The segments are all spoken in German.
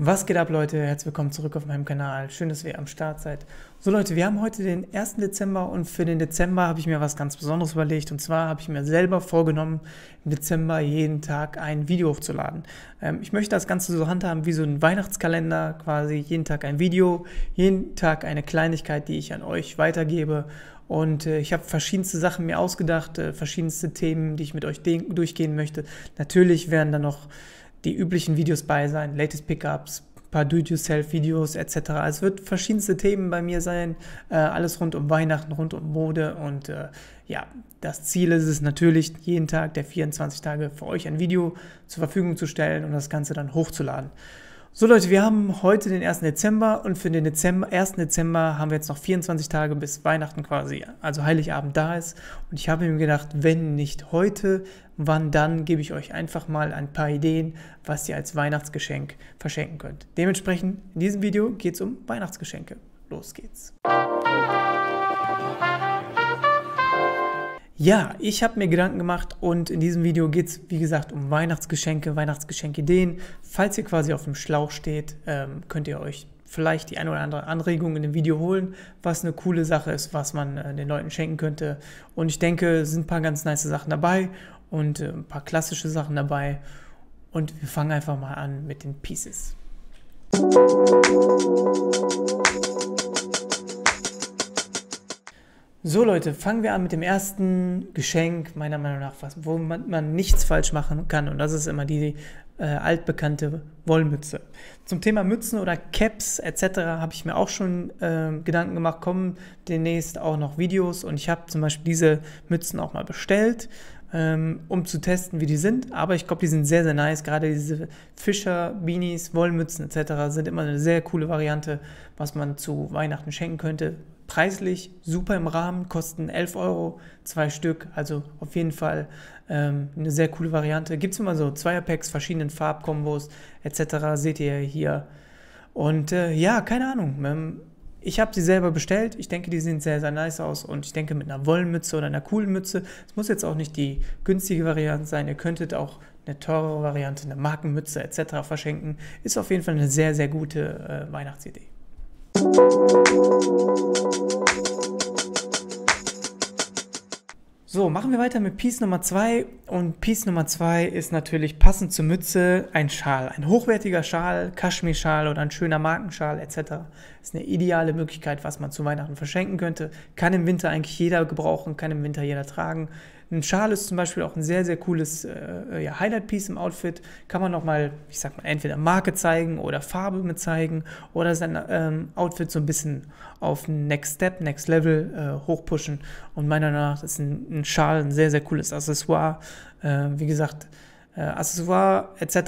Was geht ab, Leute? Herzlich willkommen zurück auf meinem Kanal. Schön, dass ihr am Start seid. So, Leute, wir haben heute den 1. Dezember und für den Dezember habe ich mir was ganz Besonderes überlegt. Und zwar habe ich mir selber vorgenommen, im Dezember jeden Tag ein Video hochzuladen. Ähm, ich möchte das Ganze so handhaben wie so ein Weihnachtskalender, quasi jeden Tag ein Video, jeden Tag eine Kleinigkeit, die ich an euch weitergebe. Und äh, ich habe verschiedenste Sachen mir ausgedacht, äh, verschiedenste Themen, die ich mit euch durchgehen möchte. Natürlich werden da noch die üblichen Videos bei sein, Latest Pickups, paar Do-it-yourself-Videos etc. Also es wird verschiedenste Themen bei mir sein, äh, alles rund um Weihnachten, rund um Mode und äh, ja, das Ziel ist es natürlich, jeden Tag der 24 Tage für euch ein Video zur Verfügung zu stellen und das Ganze dann hochzuladen. So Leute, wir haben heute den 1. Dezember und für den Dezember, 1. Dezember haben wir jetzt noch 24 Tage bis Weihnachten quasi, also Heiligabend da ist. Und ich habe mir gedacht, wenn nicht heute, wann dann, gebe ich euch einfach mal ein paar Ideen, was ihr als Weihnachtsgeschenk verschenken könnt. Dementsprechend, in diesem Video geht es um Weihnachtsgeschenke. Los geht's. Musik ja, ich habe mir Gedanken gemacht und in diesem Video geht es, wie gesagt, um Weihnachtsgeschenke, Weihnachtsgeschenkideen. Falls ihr quasi auf dem Schlauch steht, ähm, könnt ihr euch vielleicht die eine oder andere Anregung in dem Video holen, was eine coole Sache ist, was man äh, den Leuten schenken könnte. Und ich denke, es sind ein paar ganz nice Sachen dabei und äh, ein paar klassische Sachen dabei. Und wir fangen einfach mal an mit den Pieces. Musik So Leute, fangen wir an mit dem ersten Geschenk, meiner Meinung nach, was, wo man, man nichts falsch machen kann. Und das ist immer die äh, altbekannte Wollmütze. Zum Thema Mützen oder Caps etc. habe ich mir auch schon äh, Gedanken gemacht, kommen demnächst auch noch Videos. Und ich habe zum Beispiel diese Mützen auch mal bestellt, ähm, um zu testen, wie die sind. Aber ich glaube, die sind sehr, sehr nice. Gerade diese Fischer, Beanies, Wollmützen etc. sind immer eine sehr coole Variante, was man zu Weihnachten schenken könnte preislich super im Rahmen, kosten 11 Euro, zwei Stück, also auf jeden Fall ähm, eine sehr coole Variante. Gibt es immer so Zweierpacks, verschiedenen Farbkombos etc. seht ihr hier. Und äh, ja, keine Ahnung. Ähm, ich habe sie selber bestellt. Ich denke, die sehen sehr, sehr nice aus. Und ich denke, mit einer Wollmütze oder einer coolen Mütze. Es muss jetzt auch nicht die günstige Variante sein. Ihr könntet auch eine teurere Variante, eine Markenmütze etc. verschenken. Ist auf jeden Fall eine sehr, sehr gute äh, Weihnachtsidee. So, machen wir weiter mit Piece Nummer 2 und Piece Nummer 2 ist natürlich passend zur Mütze ein Schal, ein hochwertiger Schal, Kaschmirschal oder ein schöner Markenschal etc. Ist eine ideale Möglichkeit, was man zu Weihnachten verschenken könnte. Kann im Winter eigentlich jeder gebrauchen, kann im Winter jeder tragen. Ein Schal ist zum Beispiel auch ein sehr, sehr cooles äh, ja, Highlight-Piece im Outfit. Kann man nochmal, ich sag mal, entweder Marke zeigen oder Farbe mit zeigen oder sein ähm, Outfit so ein bisschen auf Next Step, Next Level äh, hochpushen. Und meiner Meinung nach ist ein, ein Schal ein sehr, sehr cooles Accessoire. Äh, wie gesagt, äh, Accessoire etc., äh,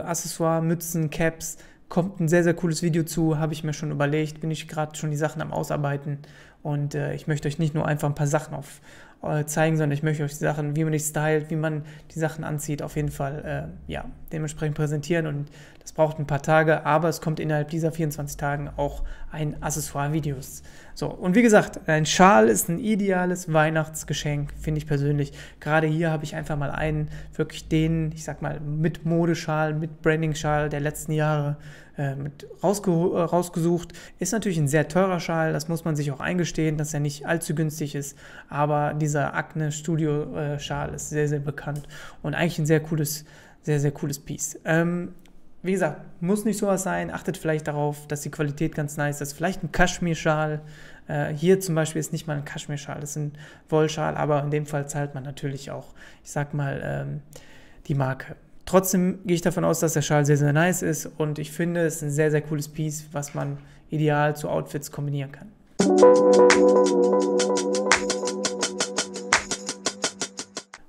Accessoire, Mützen, Caps, kommt ein sehr, sehr cooles Video zu, habe ich mir schon überlegt, bin ich gerade schon die Sachen am Ausarbeiten und äh, ich möchte euch nicht nur einfach ein paar Sachen auf, äh, zeigen, sondern ich möchte euch die Sachen, wie man die stylt, wie man die Sachen anzieht, auf jeden Fall äh, ja, dementsprechend präsentieren. Und das braucht ein paar Tage, aber es kommt innerhalb dieser 24 Tagen auch ein Accessoire-Videos. So, und wie gesagt, ein Schal ist ein ideales Weihnachtsgeschenk, finde ich persönlich. Gerade hier habe ich einfach mal einen, wirklich den, ich sag mal, mit Modeschal, mit Branding-Schal der letzten Jahre äh, mit äh, rausgesucht. Ist natürlich ein sehr teurer Schal, das muss man sich auch eingestehen, dass er nicht allzu günstig ist, aber dieser Acne Studio äh, Schal ist sehr, sehr bekannt und eigentlich ein sehr cooles, sehr, sehr cooles Piece. Ähm, wie gesagt, muss nicht sowas sein. Achtet vielleicht darauf, dass die Qualität ganz nice ist. Vielleicht ein Kaschmirschal. Äh, hier zum Beispiel ist nicht mal ein Kaschmirschal, das ist ein Wollschal, aber in dem Fall zahlt man natürlich auch, ich sag mal, ähm, die Marke. Trotzdem gehe ich davon aus, dass der Schal sehr, sehr nice ist und ich finde, es ist ein sehr, sehr cooles Piece, was man ideal zu Outfits kombinieren kann.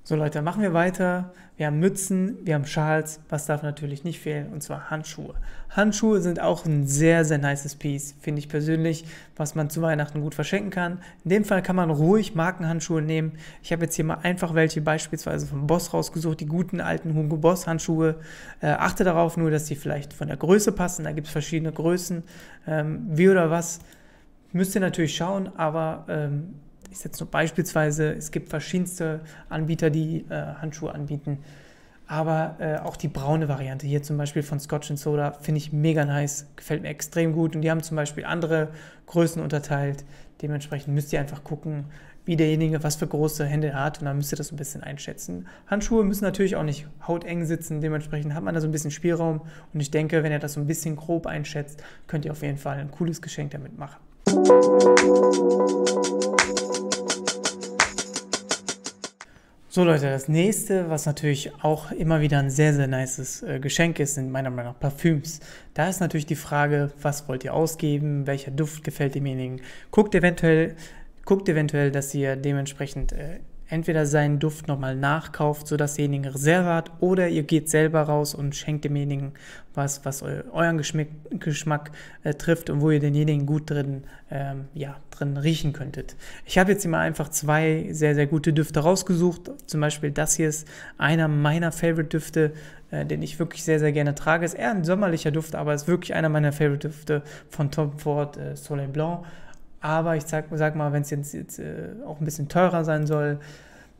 So Leute, machen wir weiter. Wir haben Mützen, wir haben Schals. Was darf natürlich nicht fehlen? Und zwar Handschuhe. Handschuhe sind auch ein sehr, sehr nices Piece, finde ich persönlich, was man zu Weihnachten gut verschenken kann. In dem Fall kann man ruhig Markenhandschuhe nehmen. Ich habe jetzt hier mal einfach welche beispielsweise vom Boss rausgesucht, die guten alten Hugo Boss Handschuhe. Äh, achte darauf nur, dass die vielleicht von der Größe passen. Da gibt es verschiedene Größen. Ähm, wie oder was müsst ihr natürlich schauen, aber... Ähm, ich setze nur beispielsweise, es gibt verschiedenste Anbieter, die äh, Handschuhe anbieten. Aber äh, auch die braune Variante hier zum Beispiel von Scotch and Soda finde ich mega nice, gefällt mir extrem gut. Und die haben zum Beispiel andere Größen unterteilt. Dementsprechend müsst ihr einfach gucken, wie derjenige was für große Hände hat und dann müsst ihr das ein bisschen einschätzen. Handschuhe müssen natürlich auch nicht hauteng sitzen, dementsprechend hat man da so ein bisschen Spielraum und ich denke, wenn ihr das so ein bisschen grob einschätzt, könnt ihr auf jeden Fall ein cooles Geschenk damit machen. Musik so Leute, das nächste, was natürlich auch immer wieder ein sehr, sehr nices äh, Geschenk ist, sind meiner Meinung nach Parfüms. Da ist natürlich die Frage, was wollt ihr ausgeben, welcher Duft gefällt demjenigen. Guckt eventuell, guckt eventuell dass ihr dementsprechend äh, entweder seinen Duft nochmal nachkauft, sodass derjenige Reserve hat, oder ihr geht selber raus und schenkt demjenigen was, was eu euren Geschmack, Geschmack äh, trifft und wo ihr denjenigen gut drin, ähm, ja, drin riechen könntet. Ich habe jetzt hier mal einfach zwei sehr, sehr gute Düfte rausgesucht. Zum Beispiel das hier ist einer meiner Favorite-Düfte, äh, den ich wirklich sehr, sehr gerne trage. Ist eher ein sommerlicher Duft, aber ist wirklich einer meiner Favorite-Düfte von Tom Ford äh, Soleil Blanc. Aber ich sag, sag mal, wenn es jetzt, jetzt äh, auch ein bisschen teurer sein soll,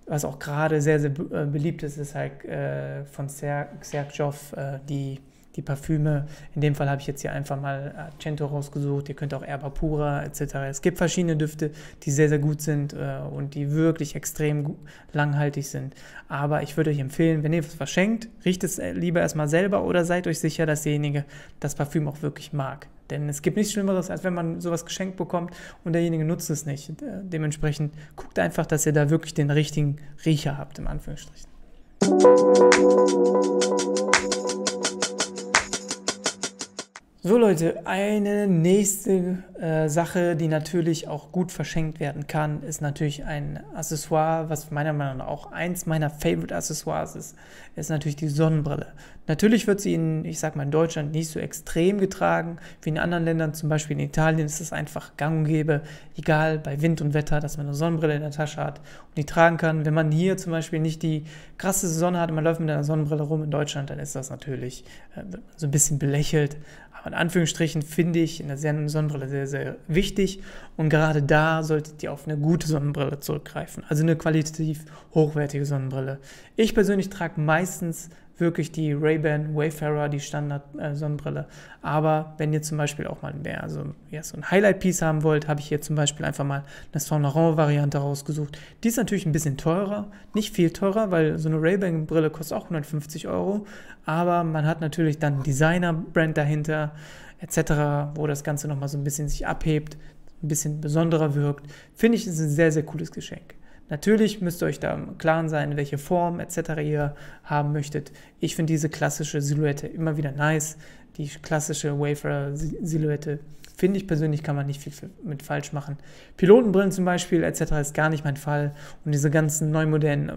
was auch gerade sehr, sehr äh, beliebt ist, ist halt äh, von Sergjoff äh, die, die Parfüme. In dem Fall habe ich jetzt hier einfach mal Argento rausgesucht. Ihr könnt auch Erba Pura etc. Es gibt verschiedene Düfte, die sehr, sehr gut sind äh, und die wirklich extrem langhaltig sind. Aber ich würde euch empfehlen, wenn ihr was verschenkt, riecht es äh, lieber erstmal selber oder seid euch sicher, dass derjenige das Parfüm auch wirklich mag. Denn es gibt nichts Schlimmeres, als wenn man sowas geschenkt bekommt und derjenige nutzt es nicht. Äh, dementsprechend guckt einfach, dass ihr da wirklich den richtigen Riecher habt, im Anführungsstrichen. So Leute, eine nächste äh, Sache, die natürlich auch gut verschenkt werden kann, ist natürlich ein Accessoire, was meiner Meinung nach auch eins meiner Favorite Accessoires ist, ist natürlich die Sonnenbrille. Natürlich wird sie in, ich sag mal, in Deutschland nicht so extrem getragen wie in anderen Ländern, zum Beispiel in Italien ist es einfach gang und gäbe, egal bei Wind und Wetter, dass man eine Sonnenbrille in der Tasche hat und die tragen kann. Wenn man hier zum Beispiel nicht die krasse Sonne hat und man läuft mit einer Sonnenbrille rum in Deutschland, dann ist das natürlich äh, so ein bisschen belächelt, in Anführungsstrichen finde ich eine Sonnenbrille sehr, sehr wichtig und gerade da solltet ihr auf eine gute Sonnenbrille zurückgreifen, also eine qualitativ hochwertige Sonnenbrille. Ich persönlich trage meistens wirklich die Ray-Ban Wayfarer, die Standard-Sonnenbrille. Äh, Aber wenn ihr zum Beispiel auch mal mehr, also ja, so ein Highlight-Piece haben wollt, habe ich hier zum Beispiel einfach mal eine Saint Laurent-Variante rausgesucht. Die ist natürlich ein bisschen teurer, nicht viel teurer, weil so eine Ray-Ban-Brille kostet auch 150 Euro. Aber man hat natürlich dann Designer-Brand dahinter etc., wo das Ganze nochmal so ein bisschen sich abhebt, ein bisschen besonderer wirkt. Finde ich, ist ein sehr, sehr cooles Geschenk. Natürlich müsst ihr euch da im Klaren sein, welche Form etc. ihr haben möchtet. Ich finde diese klassische Silhouette immer wieder nice. Die klassische Wafer-Silhouette finde ich persönlich, kann man nicht viel mit falsch machen. Pilotenbrillen zum Beispiel etc. ist gar nicht mein Fall. Und diese ganzen neu modernen äh,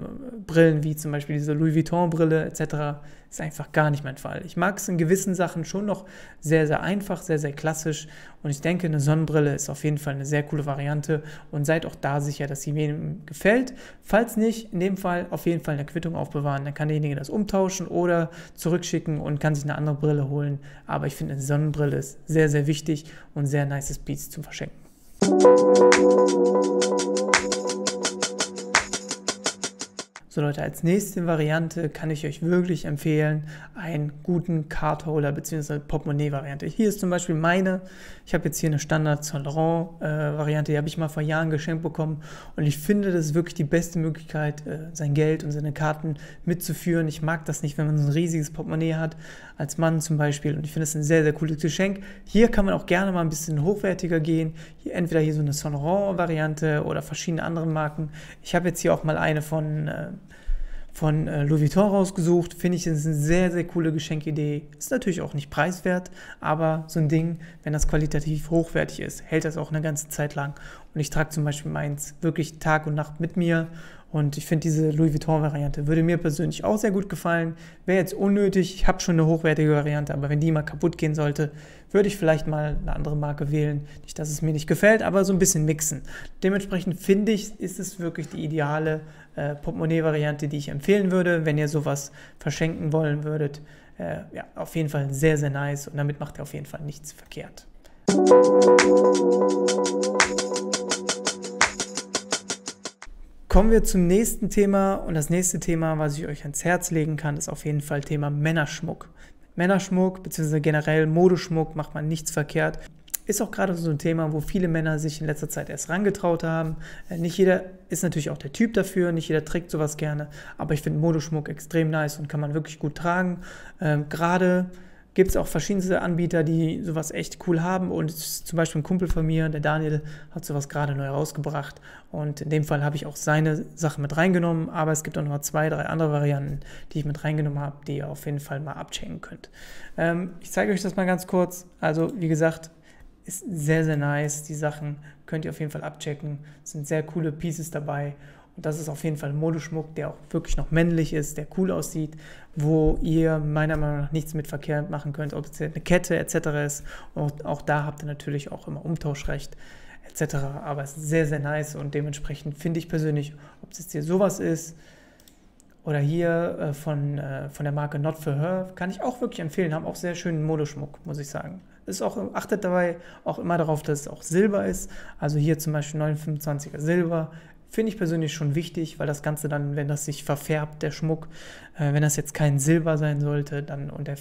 Brillen, wie zum Beispiel diese Louis Vuitton-Brille etc., ist einfach gar nicht mein Fall. Ich mag es in gewissen Sachen schon noch sehr, sehr einfach, sehr, sehr klassisch. Und ich denke, eine Sonnenbrille ist auf jeden Fall eine sehr coole Variante. Und seid auch da sicher, dass sie mir gefällt. Falls nicht, in dem Fall auf jeden Fall eine Quittung aufbewahren. Dann kann derjenige das umtauschen oder zurückschicken und kann sich eine andere Brille holen. Aber ich finde, eine Sonnenbrille ist sehr, sehr wichtig und sehr nice Beats zum Verschenken. So Leute, als nächste Variante kann ich euch wirklich empfehlen, einen guten Cardholder bzw. Portemonnaie-Variante. Hier ist zum Beispiel meine. Ich habe jetzt hier eine standard Sandron äh, variante die habe ich mal vor Jahren geschenkt bekommen. Und ich finde, das ist wirklich die beste Möglichkeit, äh, sein Geld und seine Karten mitzuführen. Ich mag das nicht, wenn man so ein riesiges Portemonnaie hat, als Mann zum Beispiel. Und ich finde das ein sehr, sehr cooles Geschenk. Hier kann man auch gerne mal ein bisschen hochwertiger gehen. Hier, entweder hier so eine Sandron variante oder verschiedene andere Marken. Ich habe jetzt hier auch mal eine von... Äh, von äh, Louis Vuitton rausgesucht. Finde ich, das ist eine sehr, sehr coole Geschenkidee. Ist natürlich auch nicht preiswert, aber so ein Ding, wenn das qualitativ hochwertig ist, hält das auch eine ganze Zeit lang und ich trage zum Beispiel meins wirklich Tag und Nacht mit mir. Und ich finde diese Louis Vuitton-Variante würde mir persönlich auch sehr gut gefallen. Wäre jetzt unnötig, ich habe schon eine hochwertige Variante, aber wenn die mal kaputt gehen sollte, würde ich vielleicht mal eine andere Marke wählen. Nicht, dass es mir nicht gefällt, aber so ein bisschen mixen. Dementsprechend finde ich, ist es wirklich die ideale äh, Portemonnaie-Variante, die ich empfehlen würde, wenn ihr sowas verschenken wollen würdet. Äh, ja, auf jeden Fall sehr, sehr nice und damit macht ihr auf jeden Fall nichts verkehrt. Kommen wir zum nächsten Thema und das nächste Thema, was ich euch ans Herz legen kann, ist auf jeden Fall Thema Männerschmuck. Männerschmuck bzw. generell Modeschmuck macht man nichts verkehrt. Ist auch gerade so ein Thema, wo viele Männer sich in letzter Zeit erst rangetraut haben. Äh, nicht jeder ist natürlich auch der Typ dafür, nicht jeder trägt sowas gerne, aber ich finde Modeschmuck extrem nice und kann man wirklich gut tragen. Ähm, gerade gibt es auch verschiedenste Anbieter, die sowas echt cool haben. Und zum Beispiel ein Kumpel von mir, der Daniel, hat sowas gerade neu rausgebracht. Und in dem Fall habe ich auch seine Sache mit reingenommen. Aber es gibt auch noch zwei, drei andere Varianten, die ich mit reingenommen habe, die ihr auf jeden Fall mal abchecken könnt. Ähm, ich zeige euch das mal ganz kurz. Also, wie gesagt, ist sehr, sehr nice. Die Sachen könnt ihr auf jeden Fall abchecken. Es sind sehr coole Pieces dabei. Und das ist auf jeden Fall ein Modeschmuck, der auch wirklich noch männlich ist, der cool aussieht, wo ihr meiner Meinung nach nichts mit Verkehr machen könnt, ob es eine Kette etc. ist. Und auch da habt ihr natürlich auch immer Umtauschrecht etc. Aber es ist sehr, sehr nice und dementsprechend finde ich persönlich, ob es jetzt hier sowas ist oder hier äh, von, äh, von der Marke Not For Her, kann ich auch wirklich empfehlen. Haben auch sehr schönen Modeschmuck, muss ich sagen. Ist auch, achtet dabei auch immer darauf, dass es auch Silber ist. Also hier zum Beispiel 925er Silber, Finde ich persönlich schon wichtig, weil das Ganze dann, wenn das sich verfärbt, der Schmuck, äh, wenn das jetzt kein Silber sein sollte, dann und, der,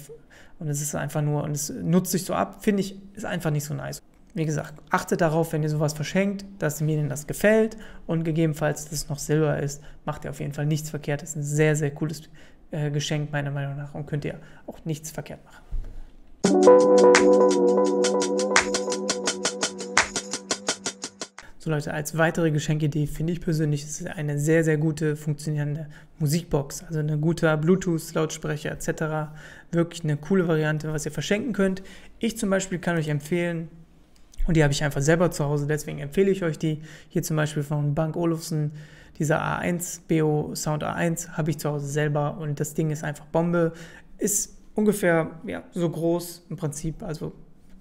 und es ist einfach nur, und es nutzt sich so ab, finde ich, ist einfach nicht so nice. Wie gesagt, achtet darauf, wenn ihr sowas verschenkt, dass mir Medien das gefällt und gegebenenfalls, dass es noch Silber ist, macht ihr auf jeden Fall nichts verkehrt. Das ist ein sehr, sehr cooles äh, Geschenk meiner Meinung nach und könnt ihr auch nichts verkehrt machen. So Leute, als weitere Geschenkidee finde ich persönlich ist eine sehr, sehr gute funktionierende Musikbox, also ein guter Bluetooth-Lautsprecher etc. Wirklich eine coole Variante, was ihr verschenken könnt. Ich zum Beispiel kann euch empfehlen, und die habe ich einfach selber zu Hause, deswegen empfehle ich euch die. Hier zum Beispiel von Bank Olufsen, dieser A1, BO Sound A1, habe ich zu Hause selber und das Ding ist einfach Bombe. Ist ungefähr ja, so groß im Prinzip, also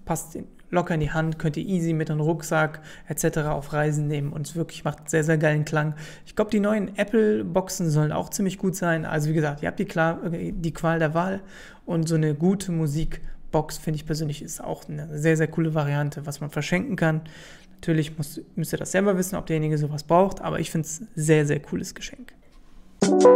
passt in, locker in die Hand, könnt ihr easy mit einem Rucksack etc. auf Reisen nehmen und es wirklich macht sehr, sehr geilen Klang. Ich glaube, die neuen Apple-Boxen sollen auch ziemlich gut sein. Also wie gesagt, ihr habt die, Kla die Qual der Wahl und so eine gute Musikbox finde ich persönlich ist auch eine sehr, sehr coole Variante, was man verschenken kann. Natürlich muss, müsst ihr das selber wissen, ob derjenige sowas braucht, aber ich finde es sehr, sehr cooles Geschenk. Musik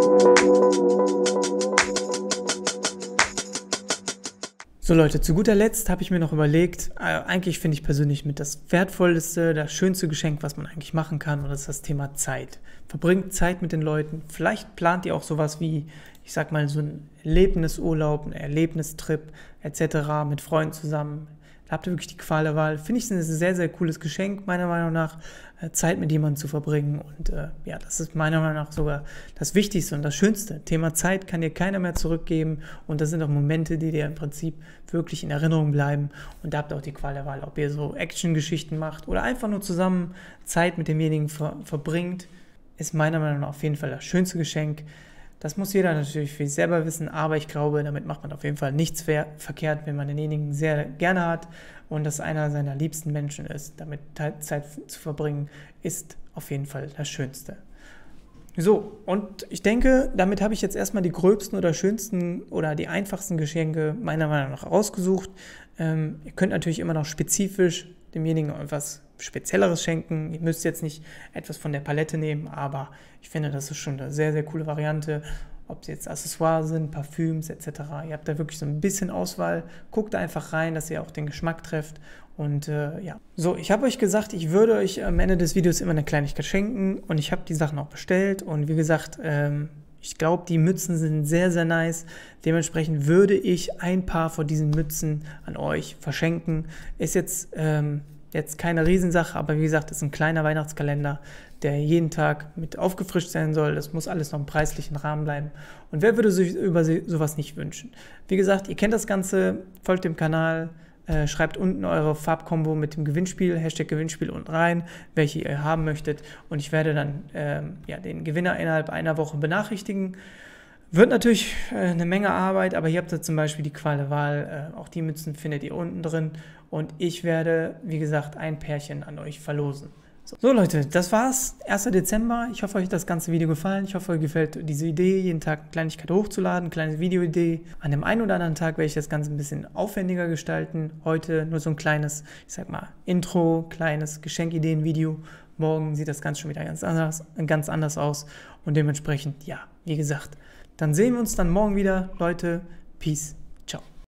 So Leute, zu guter Letzt habe ich mir noch überlegt, äh, eigentlich finde ich persönlich mit das wertvollste, das schönste Geschenk, was man eigentlich machen kann, und das ist das Thema Zeit. Verbringt Zeit mit den Leuten. Vielleicht plant ihr auch sowas wie, ich sag mal, so ein Erlebnisurlaub, ein Erlebnistrip etc. mit Freunden zusammen. Da habt ihr wirklich die Qual der Wahl. Finde ich ein sehr, sehr cooles Geschenk, meiner Meinung nach, äh, Zeit mit jemandem zu verbringen. Und äh, ja, das ist meiner Meinung nach sogar das Wichtigste und das Schönste. Thema Zeit kann dir keiner mehr zurückgeben. Und das sind auch Momente, die dir im Prinzip wirklich in Erinnerung bleiben. Und da habt ihr auch die Qual der Wahl, ob ihr so Action-Geschichten macht oder einfach nur zusammen Zeit mit demjenigen ver verbringt. Ist meiner Meinung nach auf jeden Fall das schönste Geschenk. Das muss jeder natürlich für sich selber wissen, aber ich glaube, damit macht man auf jeden Fall nichts ver verkehrt, wenn man denjenigen sehr gerne hat und das einer seiner liebsten Menschen ist. Damit Zeit zu verbringen, ist auf jeden Fall das Schönste. So, und ich denke, damit habe ich jetzt erstmal die gröbsten oder schönsten oder die einfachsten Geschenke meiner Meinung nach rausgesucht. Ähm, ihr könnt natürlich immer noch spezifisch demjenigen etwas Spezielleres schenken. Ihr müsst jetzt nicht etwas von der Palette nehmen, aber ich finde, das ist schon eine sehr, sehr coole Variante. Ob es jetzt Accessoires sind, Parfüms etc. Ihr habt da wirklich so ein bisschen Auswahl. Guckt einfach rein, dass ihr auch den Geschmack trefft. Und äh, ja, so, ich habe euch gesagt, ich würde euch am Ende des Videos immer eine Kleinigkeit schenken und ich habe die Sachen auch bestellt. Und wie gesagt, ähm, ich glaube, die Mützen sind sehr, sehr nice. Dementsprechend würde ich ein paar von diesen Mützen an euch verschenken. Ist jetzt, ähm, jetzt keine Riesensache, aber wie gesagt, ist ein kleiner Weihnachtskalender, der jeden Tag mit aufgefrischt sein soll. Das muss alles noch im preislichen Rahmen bleiben. Und wer würde sich über sowas nicht wünschen? Wie gesagt, ihr kennt das Ganze, folgt dem Kanal. Äh, schreibt unten eure Farbkombo mit dem Gewinnspiel, Hashtag Gewinnspiel unten rein, welche ihr haben möchtet. Und ich werde dann ähm, ja, den Gewinner innerhalb einer Woche benachrichtigen. Wird natürlich äh, eine Menge Arbeit, aber hier habt ihr zum Beispiel die Qual der Wahl. Äh, auch die Mützen findet ihr unten drin. Und ich werde, wie gesagt, ein Pärchen an euch verlosen. So. so Leute, das war's. 1. Dezember. Ich hoffe, euch hat das ganze Video gefallen. Ich hoffe, euch gefällt diese Idee, jeden Tag eine Kleinigkeit hochzuladen, kleine Videoidee. An dem einen oder anderen Tag werde ich das Ganze ein bisschen aufwendiger gestalten. Heute nur so ein kleines, ich sag mal, Intro, kleines Geschenkideen-Video. Morgen sieht das Ganze schon wieder ganz anders, ganz anders aus. Und dementsprechend, ja, wie gesagt, dann sehen wir uns dann morgen wieder. Leute, Peace.